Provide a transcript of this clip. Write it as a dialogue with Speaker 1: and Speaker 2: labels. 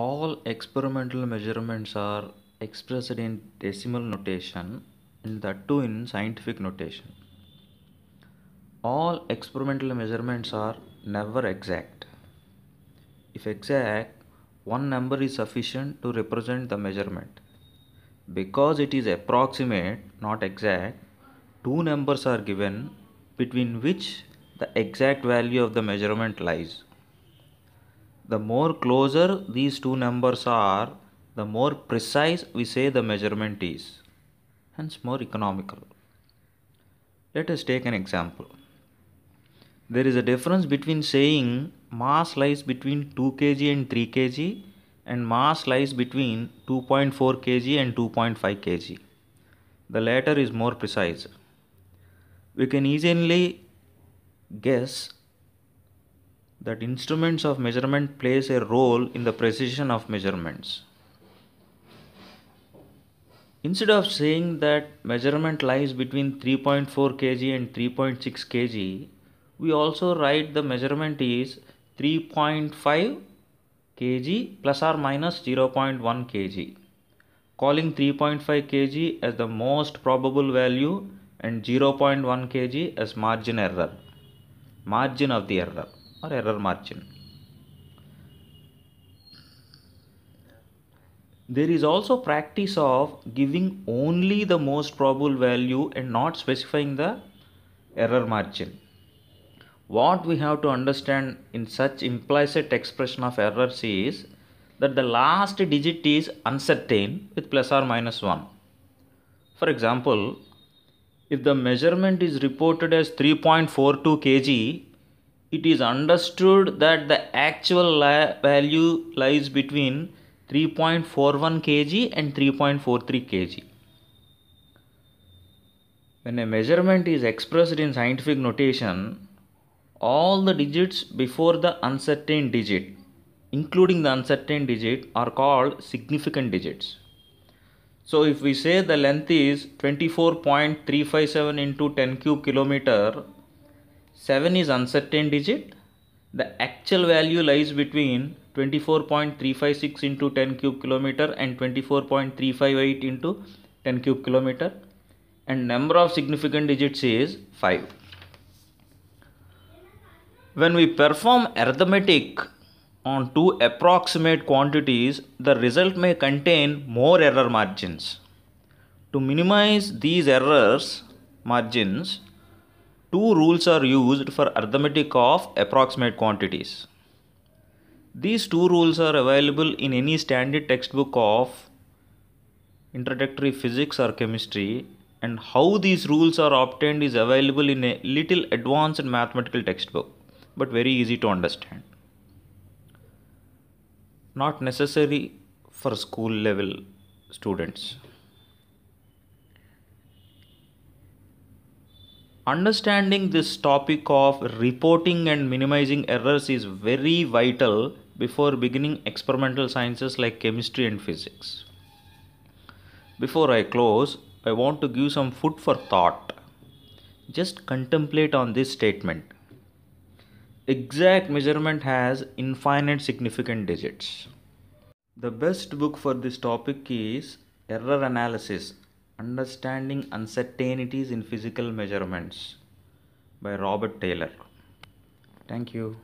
Speaker 1: All experimental measurements are expressed in decimal notation and that too in scientific notation. All experimental measurements are never exact. If exact, one number is sufficient to represent the measurement. Because it is approximate, not exact, two numbers are given between which the exact value of the measurement lies the more closer these two numbers are, the more precise we say the measurement is, hence more economical. Let us take an example. There is a difference between saying mass lies between 2 kg and 3 kg and mass lies between 2.4 kg and 2.5 kg. The latter is more precise. We can easily guess that instruments of measurement plays a role in the precision of measurements. Instead of saying that measurement lies between 3.4 kg and 3.6 kg, we also write the measurement is 3.5 kg plus or minus 0.1 kg. Calling 3.5 kg as the most probable value and 0.1 kg as margin error, margin of the error or error margin. There is also practice of giving only the most probable value and not specifying the error margin. What we have to understand in such implicit expression of error is that the last digit is uncertain with plus or minus 1. For example, if the measurement is reported as 3.42 kg it is understood that the actual li value lies between 3.41 kg and 3.43 kg. When a measurement is expressed in scientific notation, all the digits before the uncertain digit, including the uncertain digit, are called significant digits. So if we say the length is 24.357 into 10 cube kilometer, 7 is uncertain digit. The actual value lies between 24.356 into 10 cube kilometer and 24.358 into 10 cube kilometer and number of significant digits is 5. When we perform arithmetic on two approximate quantities, the result may contain more error margins. To minimize these errors margins, two rules are used for arithmetic of approximate quantities. These two rules are available in any standard textbook of introductory physics or chemistry and how these rules are obtained is available in a little advanced mathematical textbook but very easy to understand. Not necessary for school level students. understanding this topic of reporting and minimizing errors is very vital before beginning experimental sciences like chemistry and physics. Before I close, I want to give some food for thought. Just contemplate on this statement. Exact measurement has infinite significant digits. The best book for this topic is Error Analysis Understanding Uncertainties in Physical Measurements by Robert Taylor. Thank you.